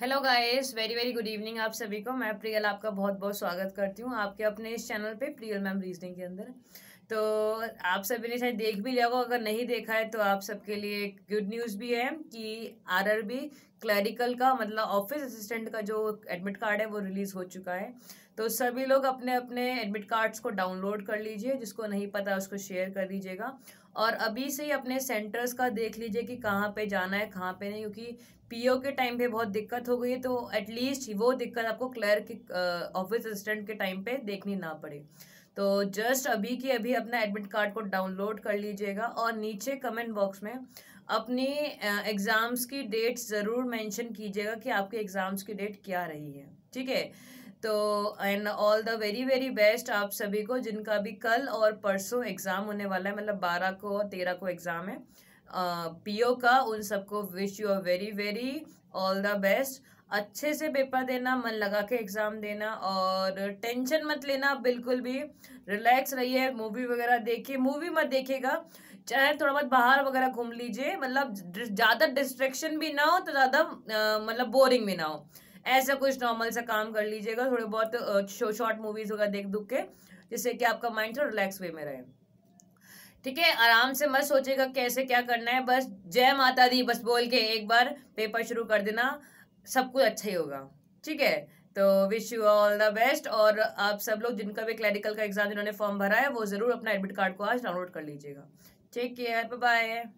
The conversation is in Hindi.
hello guys very very good evening आप सभी को मैं प्रियल आपका बहुत बहुत स्वागत करती हूँ आपके अपने इस चैनल पे प्रियल मैम रीजनिंग के अंदर तो आप सभी ने शायद देख भी लिया होगा अगर नहीं देखा है तो आप सबके लिए एक गुड न्यूज़ भी है कि आरआरबी क्लरिकल का मतलब ऑफिस असिस्टेंट का जो एडमिट कार्ड है वो रिलीज़ हो चुका है तो सभी लोग अपने अपने एडमिट कार्ड्स को डाउनलोड कर लीजिए जिसको नहीं पता उसको शेयर कर दीजिएगा और अभी से ही अपने सेंटर्स का देख लीजिए कि कहाँ पे जाना है कहाँ पे नहीं क्योंकि पीओ के टाइम पे बहुत दिक्कत हो गई है तो एटलीस्ट वो दिक्कत आपको क्लर्क ऑफिस असिस्टेंट के टाइम पे देखनी ना पड़े तो जस्ट अभी की अभी अपना एडमिट कार्ड को डाउनलोड कर लीजिएगा और नीचे कमेंट बॉक्स में अपनी एग्ज़ाम्स की डेट ज़रूर मेंशन कीजिएगा कि आपके एग्ज़ाम्स की डेट क्या रही है ठीक है तो and all the very very best आप सभी को जिनका भी कल और परसों एग्ज़ाम होने वाला है मतलब बारह को और तेरह को एग्ज़ाम है पीओ का उन सबको wish you a very very all the best अच्छे से पेपर देना मन लगा के एग्ज़ाम देना और टेंशन मत लेना बिल्कुल भी रिलैक्स रहिए मूवी वगैरह देखिए मूवी मत देखिएगा चाहे थोड़ा बहुत बाहर वगैरह घूम लीजिए मतलब ज़्यादा डिस्ट्रेक्शन भी ना हो तो ज़्यादा मतलब बोरिंग भी ना हो ऐसा कुछ नॉर्मल सा काम कर लीजिएगा थोड़े बहुत शॉर्ट मूवीज़ वगैरह देख दुख के जिससे कि आपका माइंड थोड़ा रिलैक्स वे में रहे ठीक है आराम से मत सोचेगा कैसे क्या करना है बस जय माता दी बस बोल के एक बार पेपर शुरू कर देना सब कुछ अच्छा ही होगा ठीक है तो wish you all the best और आप सब लोग जिनका भी क्लैरिकल का एग्जाम जिन्होंने फॉर्म भरा है वो ज़रूर अपना एडमिट कार्ड को आज डाउनलोड कर लीजिएगा ठीक है बाय